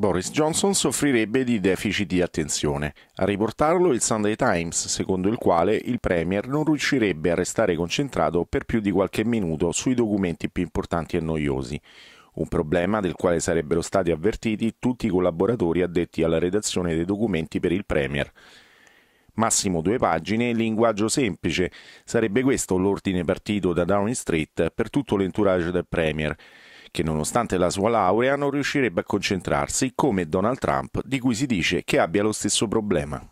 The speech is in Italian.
Boris Johnson soffrirebbe di deficit di attenzione. A riportarlo il Sunday Times, secondo il quale il Premier non riuscirebbe a restare concentrato per più di qualche minuto sui documenti più importanti e noiosi. Un problema del quale sarebbero stati avvertiti tutti i collaboratori addetti alla redazione dei documenti per il Premier massimo due pagine, linguaggio semplice. Sarebbe questo l'ordine partito da Downing Street per tutto l'entourage del Premier che nonostante la sua laurea non riuscirebbe a concentrarsi come Donald Trump, di cui si dice che abbia lo stesso problema.